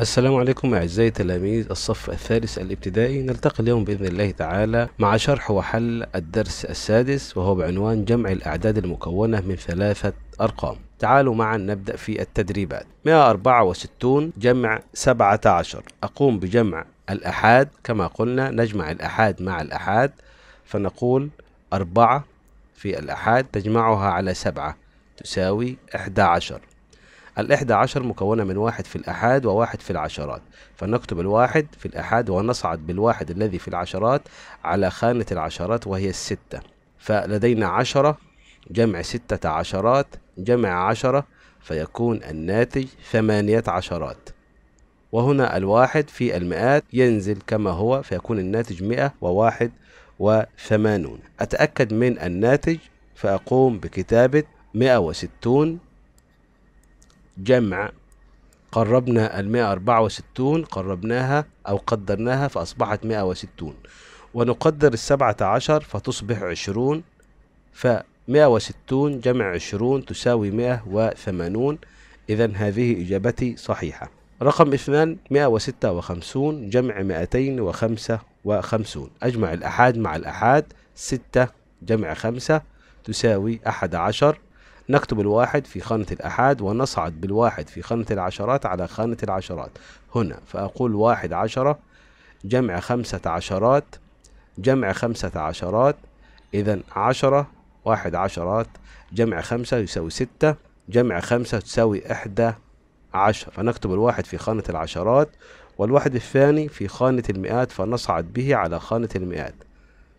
السلام عليكم أعزائي تلاميذ الصف الثالث الابتدائي نلتقي اليوم بإذن الله تعالى مع شرح وحل الدرس السادس وهو بعنوان جمع الأعداد المكونة من ثلاثة أرقام تعالوا معا نبدأ في التدريبات 164 جمع 17 أقوم بجمع الأحاد كما قلنا نجمع الأحاد مع الأحاد فنقول أربعة في الأحاد تجمعها على سبعة تساوي 11 الإحدى عشر مكونة من واحد في الأحاد وواحد في العشرات فنكتب الواحد في الأحاد ونصعد بالواحد الذي في العشرات على خانة العشرات وهي الستة فلدينا عشرة جمع ستة عشرات جمع عشرة فيكون الناتج ثمانية عشرات وهنا الواحد في المئات ينزل كما هو فيكون الناتج مئة وواحد وثمانون أتأكد من الناتج فأقوم بكتابة مئة وستون جمع قربنا ال 164 قربناها أو قدرناها فأصبحت 160 ونقدر السبعة عشر فتصبح عشرون ف وستون جمع عشرون تساوي 180 وثمانون إذا هذه إجابتي صحيحة رقم اثنان 156 وستة وخمسون جمع 255 وخمسة وخمسون أجمع الأحاد مع الأحاد ستة جمع خمسة تساوي أحد عشر نكتب الواحد في خانة الأحاد ونصعد بالواحد في خانة العشرات على خانة العشرات هنا فأقول واحد عشرة جمع خمسة عشرات جمع خمسة عشرات إذا عشرة واحد عشرات جمع خمسة يساوي ستة جمع خمسة تساوي إحدى عشر فنكتب الواحد في خانة العشرات والواحد الثاني في خانة المئات فنصعد به على خانة المئات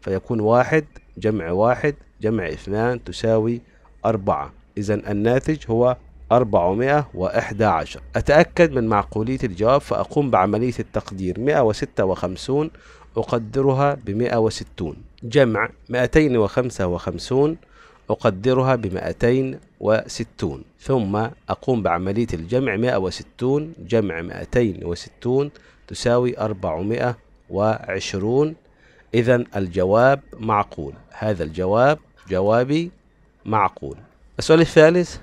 فيكون واحد جمع واحد جمع اثنان تساوي أربعة إذا الناتج هو 411 أتأكد من معقولية الجواب فأقوم بعملية التقدير 156 أقدرها ب 160 جمع 255 أقدرها ب 260 ثم أقوم بعملية الجمع 160 جمع 260 تساوي 420 إذا الجواب معقول هذا الجواب جوابي معقول السؤال الثالث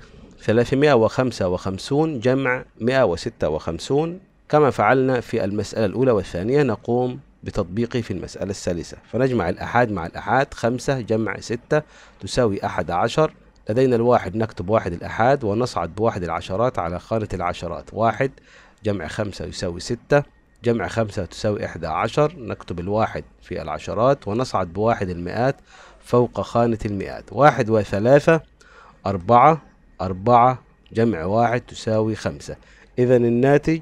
355 جمع 156 كما فعلنا في المسألة الأولى والثانية نقوم بتطبيقه في المسألة الثالثة فنجمع الأحاد مع الأحاد 5 جمع 6 تساوي 11 لدينا الواحد نكتب واحد الأحاد ونصعد بواحد العشرات على خانة العشرات واحد جمع خمسة يساوي ستة جمع خمسة تساوي إحدى عشر نكتب الواحد في العشرات ونصعد بواحد المئات فوق خانة المئات واحد وثلاثة أربعة أربعة جمع واحد تساوي خمسة إذا الناتج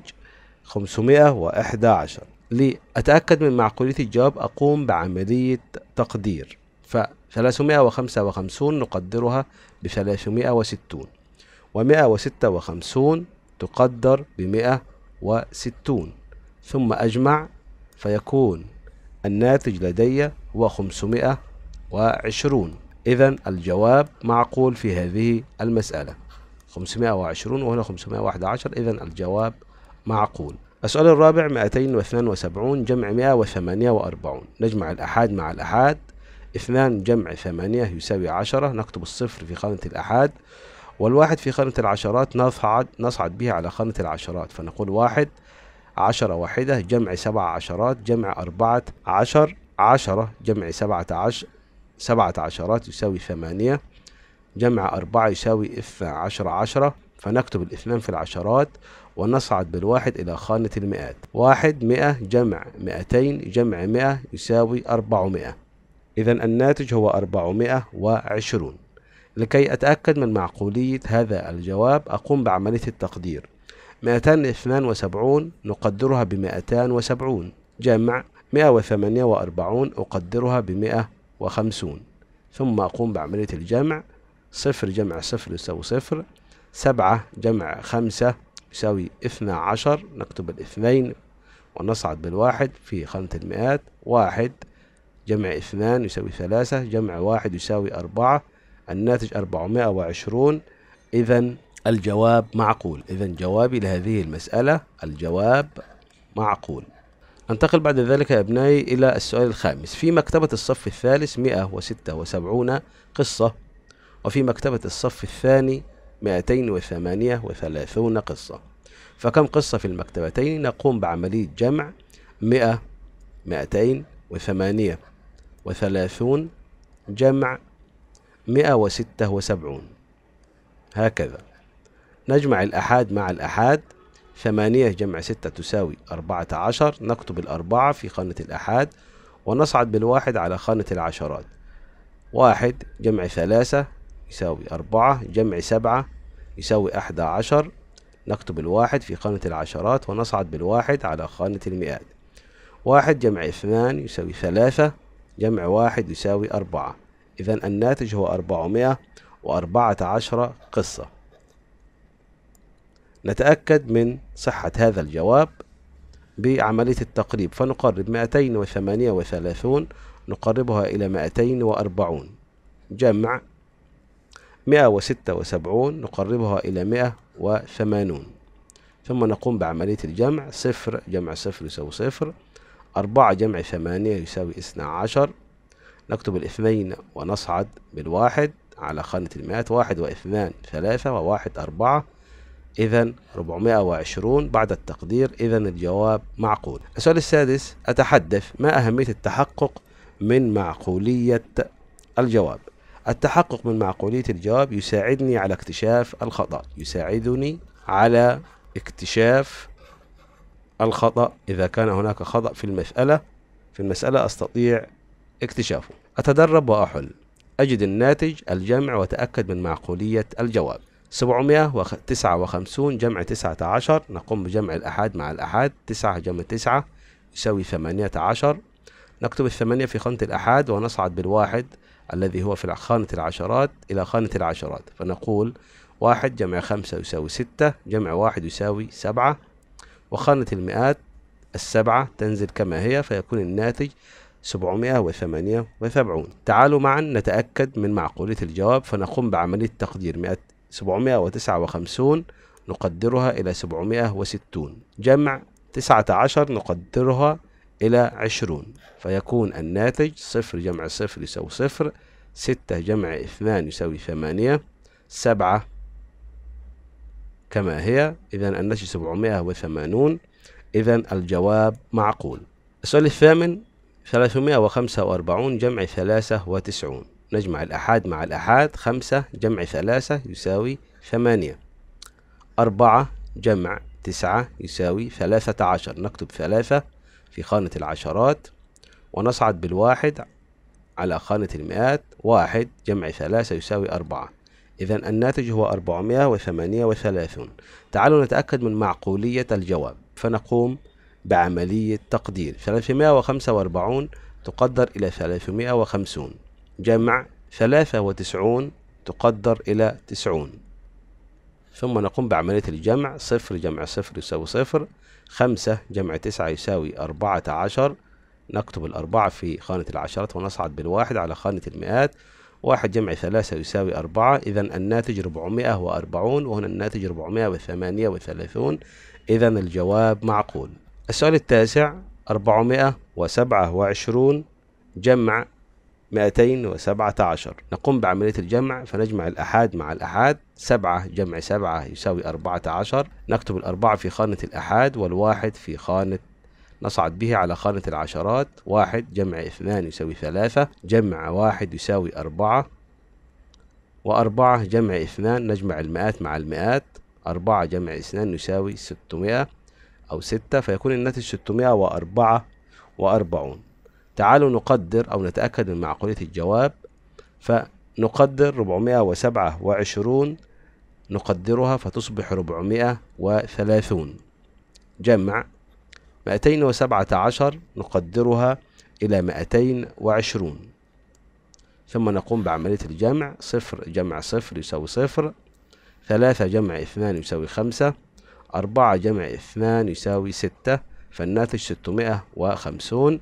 خمسمائة عشر لأتأكد من معقولية الجواب أقوم بعملية تقدير ف 355 نقدرها ب 360 و 156 تقدر ب 160 ثم أجمع فيكون الناتج لدي هو 520 إذا الجواب معقول في هذه المسألة 520 وهنا 511 إذا الجواب معقول السؤال الرابع 272 جمع 148 نجمع الأحاد مع الأحاد 2 جمع 8 يساوي 10 نكتب الصفر في خانة الأحاد والواحد في خانة العشرات نصعد, نصعد به على خانة العشرات فنقول واحد عشرة واحدة جمع سبع عشرات جمع أربعة عشر عشرة جمع سبعة عشر سبعة عشرات يساوي ثمانية جمع أربعة يساوي إثنى عشرة عشرة فنكتب الاثنان في العشرات ونصعد بالواحد إلى خانة المئات واحد مئة جمع مئتين جمع مئة يساوي أربعمائة إذا الناتج هو أربعمائة وعشرون لكي أتأكد من معقولية هذا الجواب أقوم بعملية التقدير 272 نقدرها ب 270 جمع 148 أقدرها ب وخمسون ثم أقوم بعملية الجمع صفر جمع صفر يساوي صفر سبعة جمع خمسة يساوي اثنى عشر نكتب الاثنين ونصعد بالواحد في خانة المئات واحد جمع اثنان يساوي ثلاثة جمع واحد يساوي أربعة الناتج أربعمائة وعشرون إذا الجواب معقول إذا جوابي لهذه المسألة الجواب معقول أنتقل بعد ذلك يا أبنائي إلى السؤال الخامس في مكتبة الصف الثالث 176 قصة وفي مكتبة الصف الثاني 238 قصة فكم قصة في المكتبتين نقوم بعملية جمع 100 238 جمع 176 هكذا نجمع الأحاد مع الأحاد ثمانية جمع ستة تساوي أربعة عشر نكتب الأربعة في خانة الأحاد ونصعد بالواحد على خانة العشرات واحد جمع ثلاثة يساوي أربعة جمع سبعة يساوي أحد عشر نكتب الواحد في خانة العشرات ونصعد بالواحد على خانة المئات واحد جمع اثنان يساوي ثلاثة جمع واحد يساوي أربعة إذا الناتج هو أربعمائة وأربعة عشر قصة نتأكد من صحة هذا الجواب بعملية التقريب فنقرب 238 نقربها إلى 240 جمع 176 نقربها إلى 180 ثم نقوم بعملية الجمع 0 جمع 0 يساوي 0 4 جمع 8 يساوي 12 نكتب الاثنين ونصعد بالواحد على خانة المئات واحد واثنان ثلاثة وواحد أربعة إذا 420 بعد التقدير إذا الجواب معقول السؤال السادس أتحدث ما أهمية التحقق من معقولية الجواب التحقق من معقولية الجواب يساعدني على اكتشاف الخطأ يساعدني على اكتشاف الخطأ إذا كان هناك خطأ في المسألة في المسألة أستطيع اكتشافه أتدرب وأحل أجد الناتج الجمع وتأكد من معقولية الجواب 759 جمع 19 نقوم بجمع الأحاد مع الأحاد 9 جمع 9 يساوي 18 نكتب الثمانية في خانة الأحاد ونصعد بالواحد الذي هو في خانة العشرات إلى خانة العشرات فنقول واحد جمع خمسة يساوي ستة جمع واحد يساوي سبعة وخانة المئات السبعة تنزل كما هي فيكون الناتج سبعمائة وثمانية وسبعون تعالوا معا نتأكد من معقولية الجواب فنقوم بعملية تقدير مئة 759 نقدرها إلى 760 جمع 19 نقدرها إلى 20 فيكون الناتج صفر جمع صفر يساوي صفر ستة جمع اثنان يساوي ثمانية سبعة كما هي إذا الناتج 780 إذا الجواب معقول السؤال الثامن 345 جمع 93 نجمع الأحاد مع الأحاد خمسة جمع ثلاثة يساوي ثمانية أربعة جمع تسعة يساوي ثلاثة عشر نكتب ثلاثة في خانة العشرات ونصعد بالواحد على خانة المئات واحد جمع ثلاثة يساوي أربعة إذا الناتج هو وثمانية وثلاثون تعالوا نتأكد من معقولية الجواب فنقوم بعملية تقدير وخمسة وأربعون تقدر إلى وخمسون جمع ثلاثة وتسعون تقدر إلى تسعون ثم نقوم بعملية الجمع صفر جمع صفر يساوي صفر خمسة جمع تسعة يساوي أربعة عشر نكتب الأربعة في خانة العشرات ونصعد بالواحد على خانة المئات واحد جمع ثلاثة يساوي أربعة إذا الناتج ربعمائة وأربعون وهنا الناتج ربعمائة وثمانية وثلاثون إذا الجواب معقول السؤال التاسع أربعمائة وسبعة وعشرون جمع 217 نقوم بعملية الجمع فنجمع الأحاد مع الأحاد 7 جمع 7 يساوي 14 نكتب الأربعة في خانة الأحاد والواحد في خانة نصعد به على خانة العشرات واحد جمع اثنان يساوي ثلاثة جمع واحد يساوي أربعة وأربعة جمع اثنان نجمع المئات مع المئات أربعة جمع اثنان يساوي ستمائة أو ستة فيكون الناتج ستمائة وأربعة وأربعون تعالوا نقدر أو نتأكد من معقولية الجواب فنقدر 427 نقدرها فتصبح 430 جمع 217 نقدرها إلى 220 ثم نقوم بعملية الجمع صفر جمع صفر يساوي صفر ثلاثة جمع اثنان يساوي خمسة أربعة جمع اثنان يساوي ستة فالناتج ستمائة وخمسون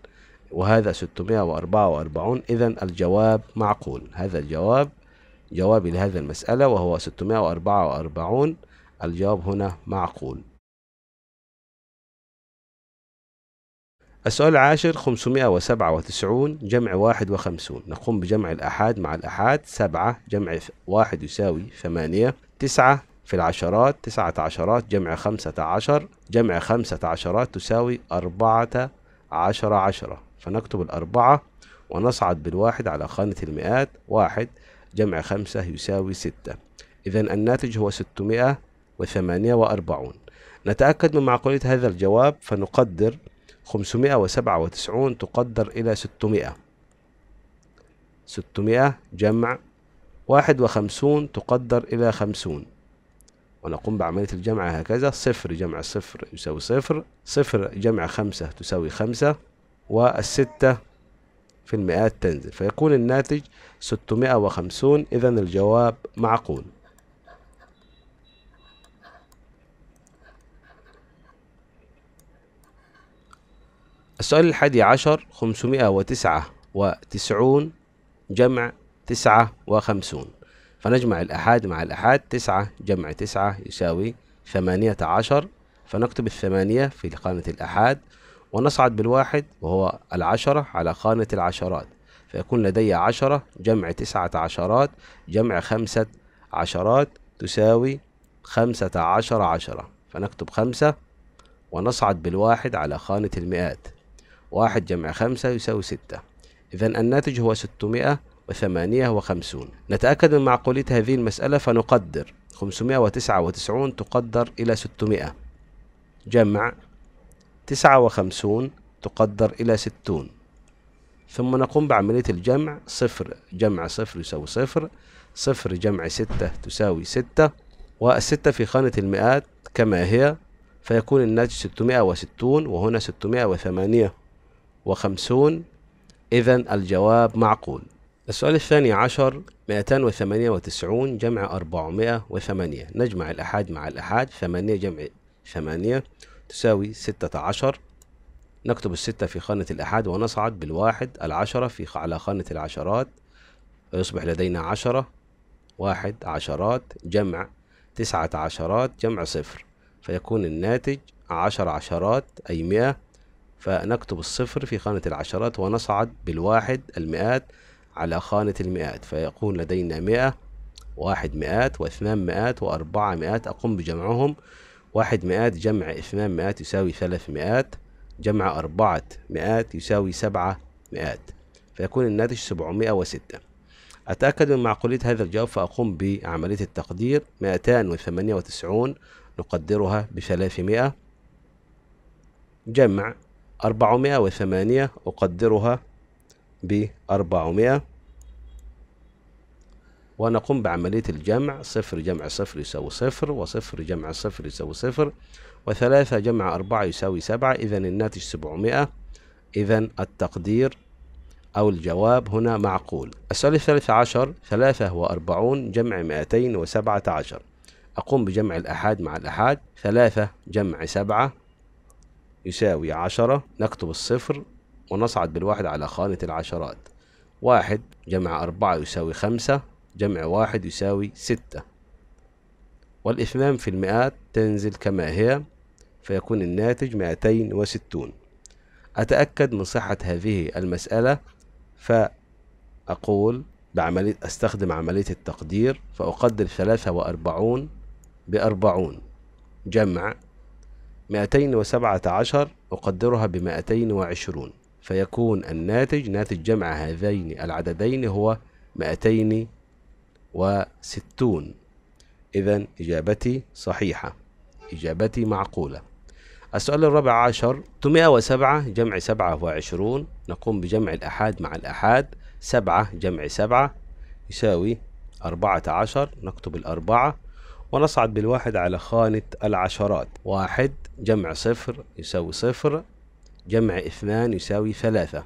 وهذا 644 إذا الجواب معقول هذا الجواب جوابي لهذا المسألة وهو 644 الجواب هنا معقول السؤال العاشر 597 جمع 51 نقوم بجمع الأحاد مع الأحاد 7 جمع 1 يساوي 8 9 في العشرات 9 عشرات جمع 15 جمع خمسة عشرات تساوي 14 عشر عشرة فنكتب الأربعة ونصعد بالواحد على خانة المئات واحد جمع خمسة يساوي ستة إذا الناتج هو ستمائة وثمانية وأربعون نتأكد من معقولية هذا الجواب فنقدر خمسمائة وسبعة وتسعون تقدر إلى ستمائة ستمائة جمع واحد وخمسون تقدر إلى خمسون ونقوم بعملية الجمع هكذا صفر جمع صفر يساوي صفر صفر جمع خمسة تساوي خمسة والستة في المئات تنزل فيكون الناتج ستمائة وخمسون إذا الجواب معقول السؤال الحادي عشر خمسمائة وتسعة وتسعون جمع تسعة وخمسون فنجمع الأحاد مع الأحاد تسعة جمع تسعة يساوي ثمانية عشر فنكتب الثمانية في قائمة الأحاد ونصعد بالواحد وهو العشرة على خانة العشرات فيكون لدي عشرة جمع تسعة عشرات جمع خمسة عشرات تساوي خمسة عشر عشرة فنكتب خمسة ونصعد بالواحد على خانة المئات واحد جمع خمسة يساوي ستة إذا الناتج هو ستمائة وثمانية وخمسون نتأكد من معقولية هذه المسألة فنقدر خمسمائة وتسعة وتسعون تقدر إلى ستمائة جمع تسعة وخمسون تقدر إلى ستون ثم نقوم بعملية الجمع صفر جمع صفر يساوي صفر صفر جمع ستة تساوي ستة والستة في خانة المئات كما هي فيكون الناتج ستمائة وستون وهنا ستمائة وثمانية وخمسون إذا الجواب معقول السؤال الثاني عشر 298 جمع 408 نجمع الأحاد مع الأحاد 8 جمع 8 تساوي ستة عشر نكتب الستة في خانة الأحاد ونصعد بالواحد العشرة في على خانة العشرات فيصبح لدينا عشرة واحد عشرات جمع تسعة عشرات جمع صفر فيكون الناتج عشر عشرات أي مئة فنكتب الصفر في خانة العشرات ونصعد بالواحد المئات على خانة المئات فيكون لدينا مئة واحد مئات واثنان مئات وأربعة مئات أقوم بجمعهم واحد مئات جمع اثنان مئات يساوي ثلاث مئات جمع أربعة مئات يساوي سبعة مئات فيكون الناتج سبعمائة وستة أتأكد من معقولية هذا الجواب فأقوم بعملية التقدير مئتان وثمانية وتسعون نقدرها بثلاثمائة جمع أربعمائة وثمانية أقدرها بأربعمائة ونقوم بعملية الجمع صفر جمع صفر يساوي صفر وصفر جمع صفر يساوي صفر وثلاثة جمع أربعة يساوي سبعة إذا الناتج سبعمائة إذا التقدير أو الجواب هنا معقول السؤال الثالث عشر ثلاثة وأربعون جمع مائتين وسبعة عشر أقوم بجمع الأحاد مع الأحاد ثلاثة جمع سبعة يساوي عشرة نكتب الصفر ونصعد بالواحد على خانة العشرات واحد جمع أربعة يساوي خمسة جمع واحد يساوي ستة والإثمان في المئات تنزل كما هي فيكون الناتج 260 أتأكد من صحة هذه المسألة فأقول بعملية أستخدم عملية التقدير فأقدر 43 بأربعون جمع 217 أقدرها بمائتين وعشرون فيكون الناتج ناتج جمع هذين العددين هو مائتين وستون إذا إجابتي صحيحة إجابتي معقولة السؤال الرابع عشر وسبعة جمع سبعة وعشرون نقوم بجمع الأحاد مع الأحاد سبعة جمع سبعة يساوي أربعة عشر نكتب الأربعة ونصعد بالواحد على خانة العشرات واحد جمع صفر يساوي صفر جمع اثنان يساوي ثلاثة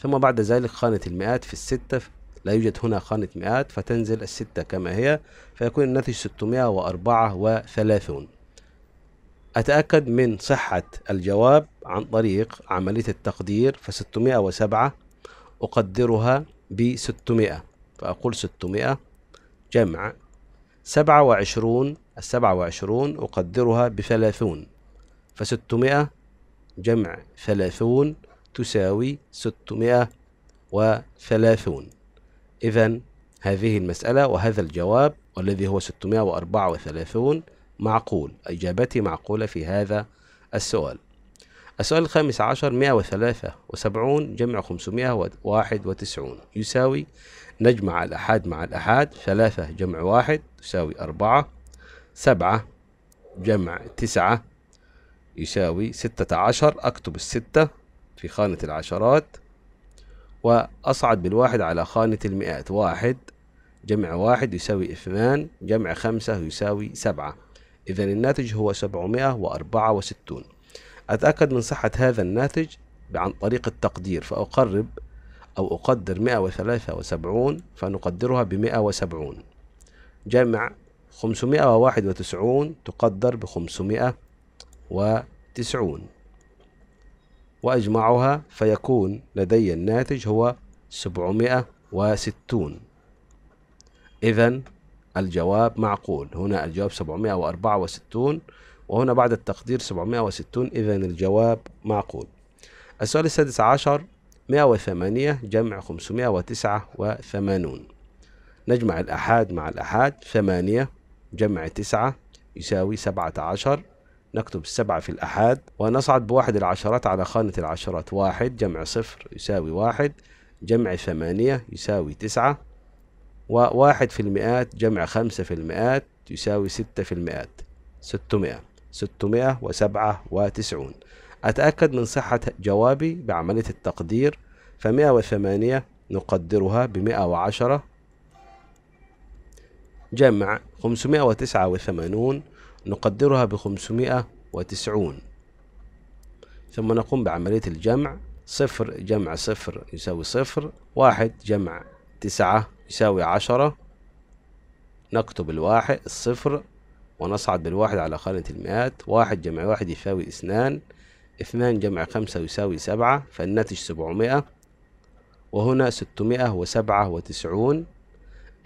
ثم بعد ذلك خانة المئات في الستة لا يوجد هنا خانة مئات فتنزل الستة كما هي فيكون الناتج 634 أتأكد من صحة الجواب عن طريق عملية التقدير ف607 أقدرها ب 600 فأقول 600 جمع 27 السبعة وعشرون أقدرها بثلاثون فستمائة جمع ثلاثون تساوي ستمائة وثلاثون إذا هذه المسألة وهذا الجواب والذي هو 634 معقول إجابتي معقولة في هذا السؤال السؤال الخامس عشر 173 جمع 591 يساوي نجمع الأحاد مع الأحاد ثلاثة جمع واحد تساوي أربعة سبعة جمع تسعة يساوي ستة عشر أكتب الستة في خانة العشرات وأصعد بالواحد على خانة المئات واحد جمع واحد يساوي اثنان جمع خمسة يساوي سبعة إذا الناتج هو سبعمائة وأربعة وستون أتأكد من صحة هذا الناتج عن طريق التقدير فأقرب أو أقدر مئة وثلاثة وسبعون فنقدرها بمئة وسبعون جمع خمسمائة وواحد وتسعون تقدر بخمسمائة وتسعون وأجمعها فيكون لدي الناتج هو 760 إذا الجواب معقول هنا الجواب 764 وهنا بعد التقدير 760 إذا الجواب معقول السؤال السادس عشر 108 جمع 589 نجمع الأحاد مع الأحاد 8 جمع 9 يساوي 17 نكتب السبعة في الأحاد ونصعد بواحد العشرات على خانة العشرات واحد جمع صفر يساوي واحد جمع ثمانية يساوي تسعة وواحد في المئات جمع خمسة في المئات يساوي ستة في المئات ستمائة ستمائة وسبعة وتسعون أتأكد من صحة جوابي بعملية التقدير فمائة وثمانية نقدرها بمائة وعشرة جمع خمسمائة وتسعة وثمانون نقدرها ب 590 ثم نقوم بعملية الجمع صفر جمع صفر يساوي صفر واحد جمع تسعة يساوي عشرة نكتب الواحد الصفر ونصعد بالواحد على خانة المئات واحد جمع واحد يساوي اثنان اثنان جمع خمسة يساوي سبعة فالناتج سبعمائة وهنا ستمائة وسبعة وتسعون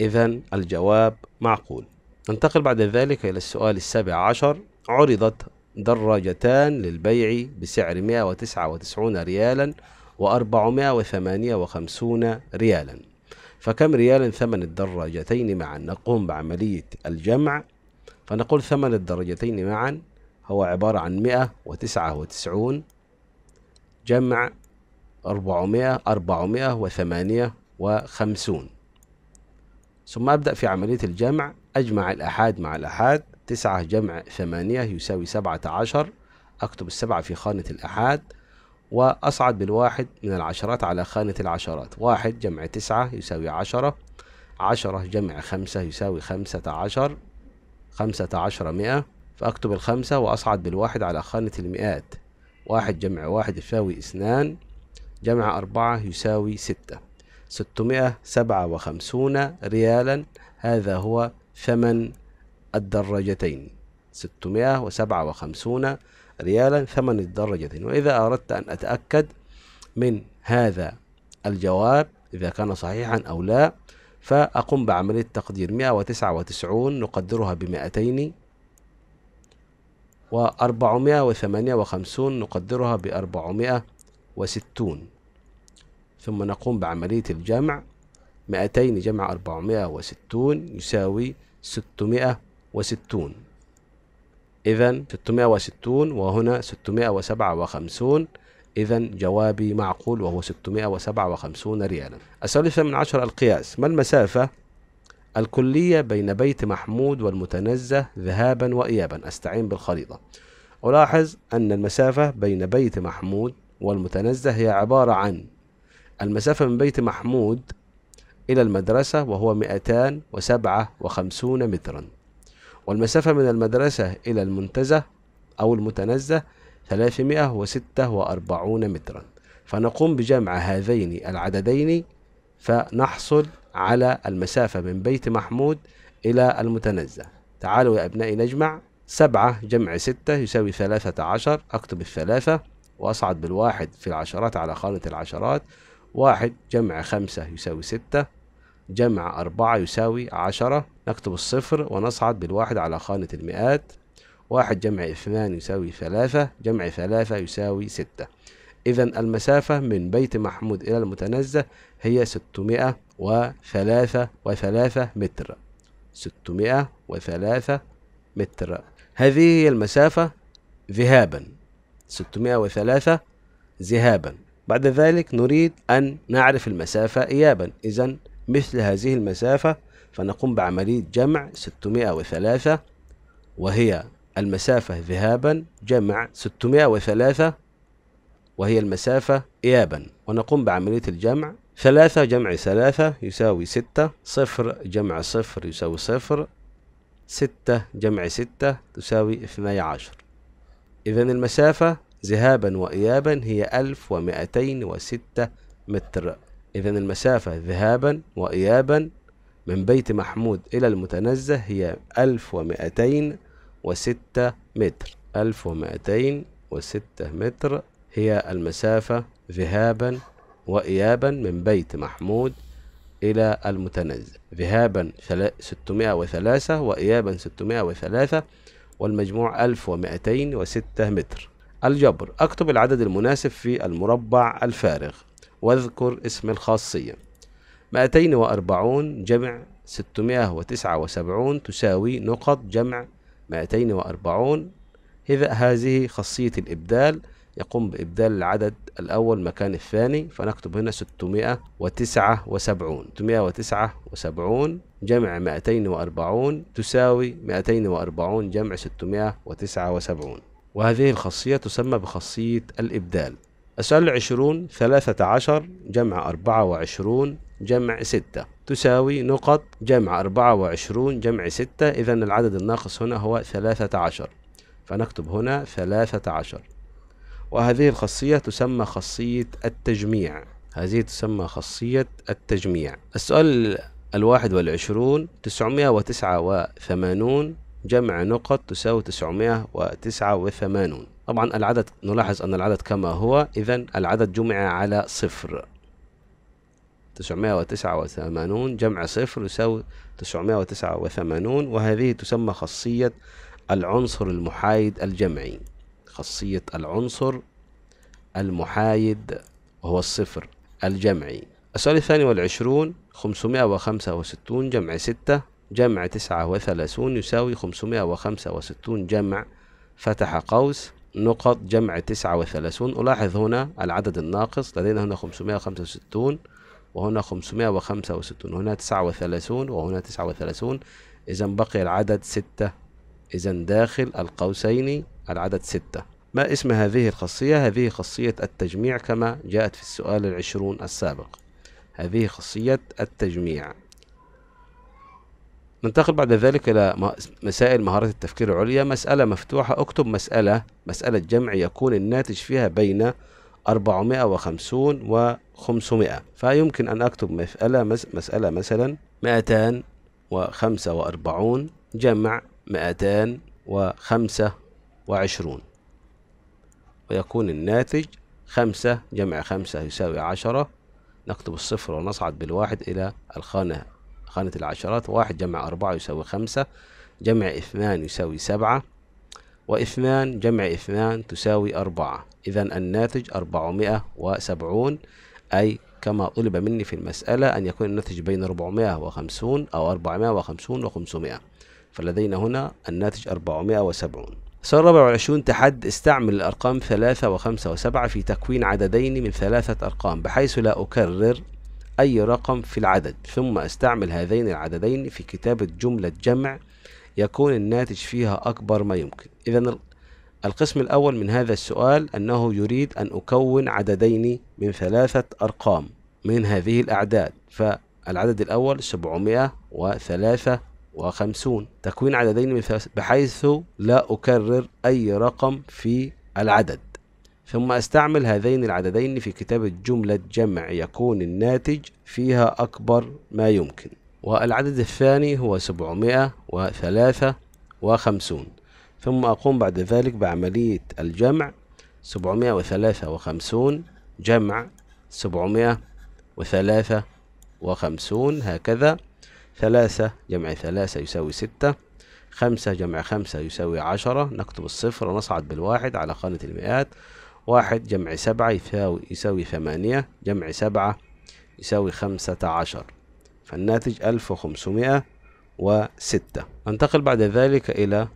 إذا الجواب معقول ننتقل بعد ذلك إلى السؤال السابع عشر عرضت دراجتان للبيع بسعر 199 ريالا و458 ريالا فكم ريالا ثمن الدراجتين معا نقوم بعملية الجمع فنقول ثمن الدراجتين معا هو عبارة عن 199 جمع 400 458 ثم أبدأ في عملية الجمع أجمع الأحاد مع الأحاد تسعة جمع ثمانية يساوي سبعة عشر أكتب السبعة في خانة الأحاد وأصعد بالواحد من العشرات على خانة العشرات واحد جمع تسعة يساوي عشرة عشرة جمع خمسة يساوي خمسة عشر خمسة عشر مئة فأكتب الخمسة وأصعد بالواحد على خانة المئات واحد جمع واحد يساوي اثنان جمع أربعة يساوي ستة ستمائة سبعة وخمسون ريالا هذا هو ثمن الدراجتين 657 ريالا ثمن الدراجتين وإذا أردت أن أتأكد من هذا الجواب إذا كان صحيحا أو لا فأقوم بعملية تقدير 199 نقدرها ب 200 و 458 نقدرها ب 460 ثم نقوم بعملية الجمع 200 جمع 460 يساوي 660 إذا 660 وهنا 657 إذا جوابي معقول وهو 657 ريالا السؤال الثامن عشر القياس ما المسافة الكلية بين بيت محمود والمتنزه ذهابا وإيابا أستعين بالخريطة ألاحظ أن المسافة بين بيت محمود والمتنزه هي عبارة عن المسافة من بيت محمود إلى المدرسة وهو 257 مترا والمسافة من المدرسة إلى المنتزه أو المتنزه 346 مترا فنقوم بجمع هذين العددين فنحصل على المسافة من بيت محمود إلى المتنزه تعالوا يا أبنائي نجمع سبعة جمع ستة يساوي 13 أكتب الثلاثة وأصعد بالواحد في العشرات على خانة العشرات واحد جمع خمسة يساوي ستة جمع أربعة يساوي عشرة نكتب الصفر ونصعد بالواحد على خانة المئات واحد جمع اثنان يساوي ثلاثة جمع ثلاثة يساوي ستة إذا المسافة من بيت محمود إلى المتنزه هي ستمائة وثلاثة وثلاثة متر ستمائة وثلاثة متر هذه هي المسافة ذهابا ستمائة وثلاثة ذهابا بعد ذلك نريد أن نعرف المسافة إيابا إذا مثل هذه المسافة فنقوم بعملية جمع 603 وهي المسافة ذهابا جمع 603 وهي المسافة إيابا ونقوم بعملية الجمع ثلاثة جمع ثلاثة يساوي ستة صفر جمع صفر يساوي صفر ستة جمع ستة تساوي اثني عشر إذا المسافة ذهابا وإيابا هي ألف ومائتين وستة متر إذا المسافة ذهابا وإيابا من بيت محمود إلى المتنزه هي 1206 متر 1206 متر هي المسافة ذهابا وإيابا من بيت محمود إلى المتنزه ذهابا 603 وإيابا 603 والمجموع 1206 متر الجبر أكتب العدد المناسب في المربع الفارغ واذكر اسم الخاصية 240 جمع 679 تساوي نقط جمع 240 إذا هذه خاصية الإبدال يقوم بإبدال العدد الأول مكان الثاني فنكتب هنا 679 679 جمع 240 تساوي 240 جمع 679 وهذه الخاصية تسمى بخاصية الإبدال السؤال العشرون ثلاثة عشر جمع أربعة وعشرون جمع ستة تساوي نقط جمع أربعة وعشرون جمع ستة إذا العدد الناقص هنا هو ثلاثة عشر فنكتب هنا ثلاثة عشر وهذه الخاصية تسمى خاصية التجميع هذه تسمى خاصية التجميع السؤال الواحد والعشرون تسعمائة وتسعة وثمانون جمع نقط تساوي تسعمائة وتسعة وثمانون طبعا العدد نلاحظ أن العدد كما هو إذا العدد جمع على صفر 989 جمع صفر يساوي 989 وهذه تسمى خاصية العنصر المحايد الجمعي خاصية العنصر المحايد وهو الصفر الجمعي السؤال الثاني والعشرون 565 جمع 6 جمع 39 يساوي 565 جمع فتح قوس نقط جمع 39 ألاحظ هنا العدد الناقص لدينا هنا 565 وهنا 565 هنا 39 وهنا 39 إذا بقي العدد 6 إذا داخل القوسين العدد 6 ما اسم هذه الخاصية؟ هذه خاصية التجميع كما جاءت في السؤال العشرون السابق هذه خاصية التجميع ننتقل بعد ذلك إلى مسائل مهارة التفكير العليا مسألة مفتوحة اكتب مسألة مسألة جمع يكون الناتج فيها بين 450 و 500 فيمكن أن أكتب مسألة مسألة مثلا 245 جمع 225 ويكون الناتج 5 جمع 5 يساوي 10 نكتب الصفر ونصعد بالواحد إلى الخانة خانة العشرات واحد جمع أربعة يساوي خمسة جمع اثنان يساوي سبعة واثنان جمع اثنان تساوي أربعة إذا الناتج أربعمائة وسبعون أي كما طلب مني في المسألة أن يكون الناتج بين 450 أو 450 و500 فلدينا هنا الناتج 470 سؤال وعشرون تحد استعمل الأرقام ثلاثة وخمسة وسبعة في تكوين عددين من ثلاثة أرقام بحيث لا أكرر أي رقم في العدد ثم أستعمل هذين العددين في كتابة جملة جمع يكون الناتج فيها أكبر ما يمكن إذا القسم الأول من هذا السؤال أنه يريد أن أكون عددين من ثلاثة أرقام من هذه الأعداد فالعدد الأول 753 تكوين عددين من ثلاثة بحيث لا أكرر أي رقم في العدد ثم استعمل هذين العددين في كتابة جملة جمع يكون الناتج فيها أكبر ما يمكن والعدد الثاني هو سبعمائة وثلاثة وخمسون ثم أقوم بعد ذلك بعملية الجمع سبعمائة وثلاثة وخمسون جمع سبعمائة وثلاثة وخمسون هكذا ثلاثة جمع ثلاثة يساوي ستة خمسة جمع خمسة يساوي عشرة نكتب الصفر ونصعد بالواحد على خانة المئات واحد جمع سبعة يساوي, يساوي ثمانية جمع سبعة يساوي خمسة عشر فالناتج ألف وخمسمائة وستة أنتقل بعد ذلك إلى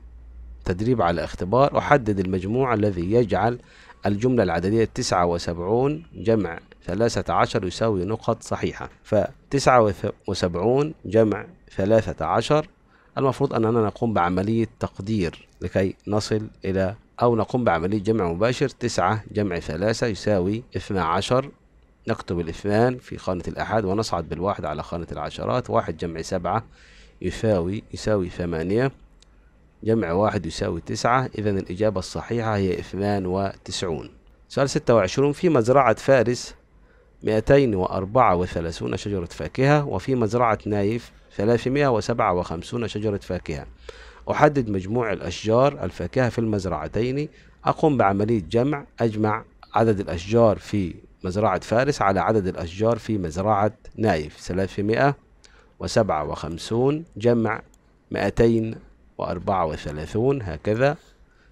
تدريب على اختبار أحدد المجموع الذي يجعل الجملة العددية تسعة وسبعون جمع ثلاثة عشر يساوي نقط صحيحة فتسعة وسبعون جمع ثلاثة عشر المفروض أننا نقوم بعملية تقدير لكي نصل إلى أو نقوم بعملية جمع مباشر تسعة جمع ثلاثة يساوي اثنى عشر نكتب الاثنان في خانة الأحد ونصعد بالواحد على خانة العشرات واحد جمع سبعة يساوي يساوي ثمانية جمع واحد يساوي تسعة إذا الإجابة الصحيحة هي اثنان وتسعون سؤال ستة وعشرون في مزرعة فارس مئتين وأربعة وثلاثون شجرة فاكهة وفي مزرعة نايف 357 شجرة فاكهة أحدد مجموع الأشجار الفاكهة في المزرعتين أقوم بعملية جمع أجمع عدد الأشجار في مزرعة فارس على عدد الأشجار في مزرعة نايف 357 جمع 234 هكذا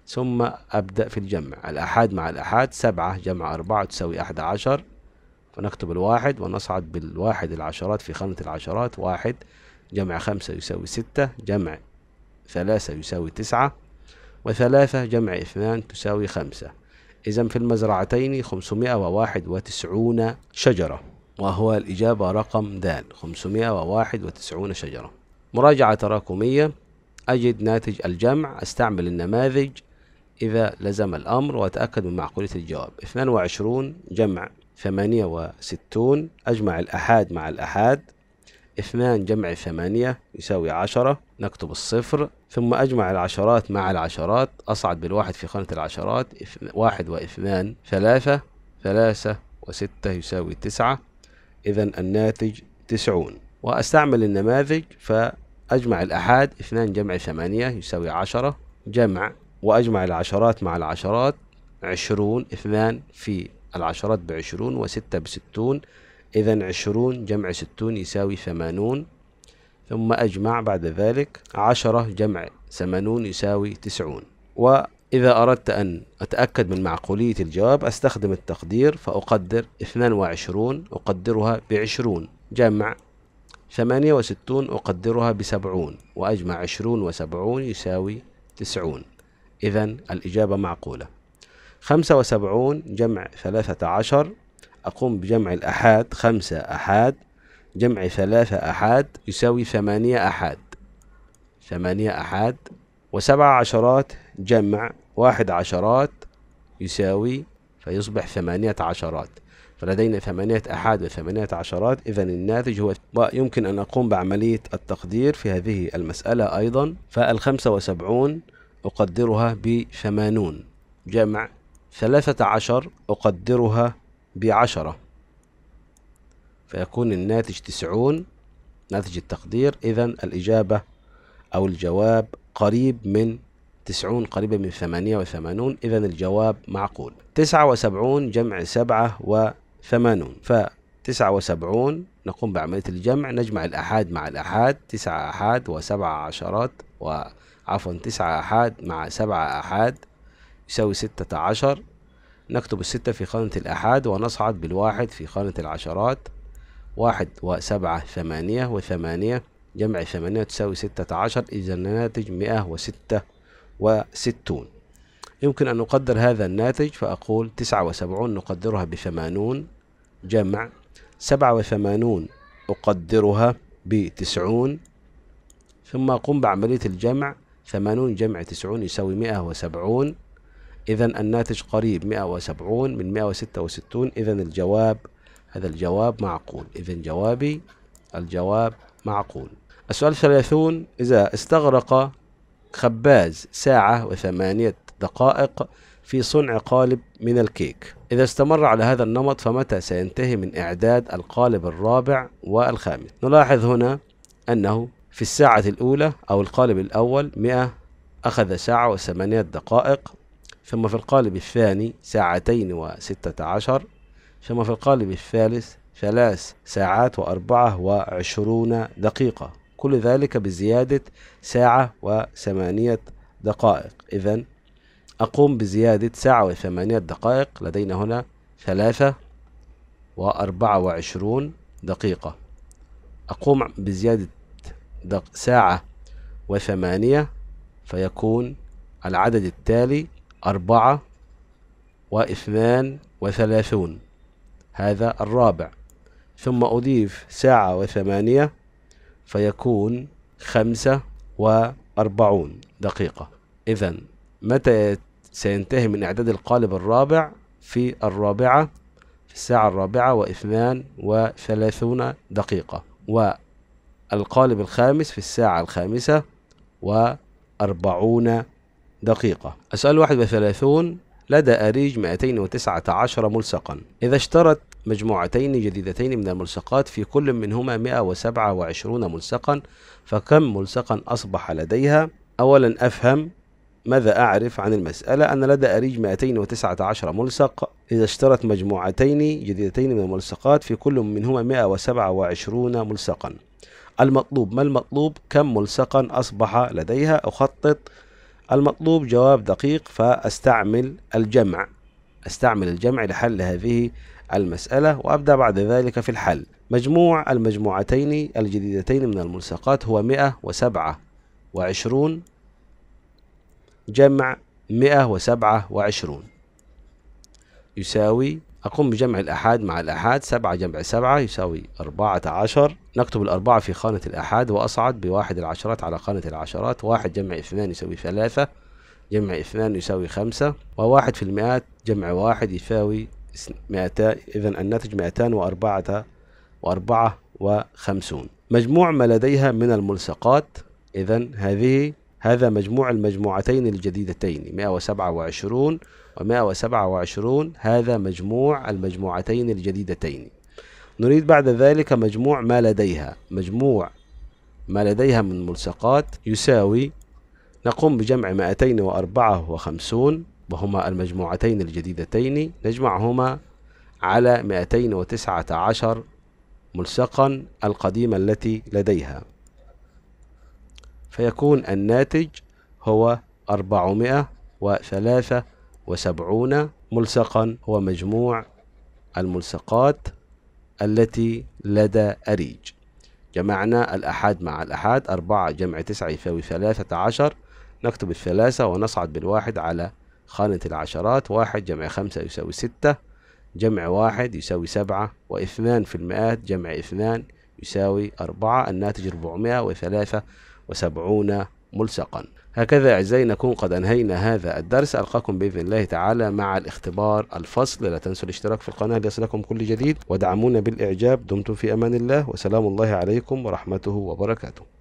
ثم أبدأ في الجمع الأحاد مع الأحاد سبعة جمع أربعة تساوي أحد عشر فنكتب الواحد ونصعد بالواحد العشرات في خانة العشرات واحد جمع خمسة يساوي ستة جمع ثلاثة يساوي تسعة وثلاثة جمع اثنان تساوي خمسة إذا في المزرعتين خمسمائة وواحد وتسعون شجرة وهو الإجابة رقم د خمسمائة وواحد وتسعون شجرة مراجعة تراكمية أجد ناتج الجمع أستعمل النماذج إذا لزم الأمر وأتأكد من معقولية الجواب 22 جمع 68 أجمع الأحاد مع الأحاد اثنان جمع ثمانية يساوي عشرة نكتب الصفر ثم أجمع العشرات مع العشرات أصعد بالواحد في خانة العشرات واحد واثنان ثلاثة ثلاثة وستة يساوي تسعة إذا الناتج تسعون وأستعمل النماذج فأجمع الأحاد اثنان جمع ثمانية يساوي عشرة جمع وأجمع العشرات مع العشرات عشرون اثنان في العشرات بعشرون وستة بستون إذا عشرون جمع ستون يساوي ثمانون ثم أجمع بعد ذلك عشرة جمع ثمانون يساوي تسعون وإذا أردت أن أتأكد من معقولية الجواب أستخدم التقدير فأقدر اثنان وعشرون أقدرها بعشرون جمع ثمانية وستون أقدرها بسبعون وأجمع عشرون وسبعون يساوي تسعون إذا الإجابة معقولة خمسة وسبعون جمع ثلاثة عشر أقوم بجمع الأحاد خمسة أحاد جمع ثلاثة أحاد يساوي ثمانية أحاد ثمانية أحاد وسبعة عشرات جمع واحد عشرات يساوي فيصبح ثمانية عشرات فلدينا ثمانية أحاد وثمانية عشرات إذا الناتج هو ويمكن أن أقوم بعملية التقدير في هذه المسألة أيضا فالخمسة وسبعون أقدرها بثمانون جمع ثلاثة عشر أقدرها بعشرة فيكون الناتج تسعون ناتج التقدير إذا الإجابة أو الجواب قريب من تسعون قريبة من ثمانية وثمانون إذا الجواب معقول تسعة وسبعون جمع سبعة وثمانون فتسعة وسبعون نقوم بعملية الجمع نجمع الأحاد مع الأحاد تسعة أحاد وسبعة عشرات وعفوا تسعة أحاد مع سبعة أحاد يساوي ستة عشر نكتب الستة في خانة الآحاد ونصعد بالواحد في خانة العشرات واحد وسبعة ثمانية وثمانية جمع ثمانية تساوي ستة عشر إذا الناتج مئة وستة وستون يمكن أن نقدر هذا الناتج فأقول تسعة وسبعون نقدرها بثمانون جمع سبعة وثمانون أقدرها بتسعون ثم أقوم بعملية الجمع ثمانون جمع تسعون يساوي مئة وسبعون إذا الناتج قريب 170 من 166 إذا الجواب هذا الجواب معقول إذا جوابي الجواب معقول السؤال 30 إذا استغرق خباز ساعة وثمانية دقائق في صنع قالب من الكيك إذا استمر على هذا النمط فمتى سينتهي من إعداد القالب الرابع والخامس نلاحظ هنا أنه في الساعة الأولى أو القالب الأول 100 أخذ ساعة وثمانية دقائق ثم في القالب الثاني ساعتين وستة عشر ثم في القالب الثالث ثلاث ساعات وأربعة وعشرون دقيقة كل ذلك بزيادة ساعة وثمانية دقائق إذا أقوم بزيادة ساعة وثمانية دقائق لدينا هنا ثلاثة وأربعة وعشرون دقيقة أقوم بزيادة ساعة وثمانية فيكون العدد التالي أربعة واثنان وثلاثون هذا الرابع ثم أضيف ساعة وثمانية فيكون خمسة وأربعون دقيقة إذا متى سينتهي من إعداد القالب الرابع في الرابعة في الساعة الرابعة واثنان وثلاثون دقيقة والقالب الخامس في الساعة الخامسة وأربعون دقيقة السؤال 31 لدى أريج 219 ملصقا إذا اشترت مجموعتين جديدتين من الملصقات في كل منهما 127 ملصقا فكم ملصقا أصبح لديها؟ أولا أفهم ماذا أعرف عن المسألة أن لدى أريج 219 ملصق إذا اشترت مجموعتين جديدتين من الملصقات في كل منهما 127 ملصقا المطلوب ما المطلوب كم ملصقا أصبح لديها أخطط المطلوب جواب دقيق فأستعمل الجمع أستعمل الجمع لحل هذه المسألة وأبدأ بعد ذلك في الحل مجموع المجموعتين الجديدتين من الملصقات هو 127 جمع 127 يساوي أقوم بجمع الأحاد مع الأحاد سبعة جمع سبعة يساوي أربعة عشر نكتب الأربعة في خانة الأحاد وأصعد بواحد العشرات على خانة العشرات واحد جمع اثنان يساوي ثلاثة جمع اثنان يساوي خمسة وواحد في المئات جمع واحد يساوي مئتا إذا الناتج مئتان وأربعة وأربعة وخمسون مجموع ما لديها من الملصقات إذا هذه هذا مجموع المجموعتين الجديدتين 127 127 هذا مجموع المجموعتين الجديدتين نريد بعد ذلك مجموع ما لديها مجموع ما لديها من ملصقات يساوي نقوم بجمع 254 وهما المجموعتين الجديدتين نجمعهما على 219 ملصقا القديمة التي لديها فيكون الناتج هو 403 وسبعون ملصقا هو مجموع الملصقات التي لدى أريج جمعنا الأحد مع الأحد أربعة جمع تسعة يساوي ثلاثة عشر نكتب الثلاثة ونصعد بالواحد على خانة العشرات واحد جمع خمسة يساوي ستة جمع واحد يساوي سبعة واثنان في المئات جمع اثنان يساوي أربعة الناتج ربعمائة وثلاثة وسبعون ملصقا هكذا أعزائي نكون قد أنهينا هذا الدرس ألقاكم بإذن الله تعالى مع الاختبار الفصل لا تنسوا الاشتراك في القناة ليصلكم كل جديد ودعمونا بالإعجاب دمتم في أمان الله وسلام الله عليكم ورحمته وبركاته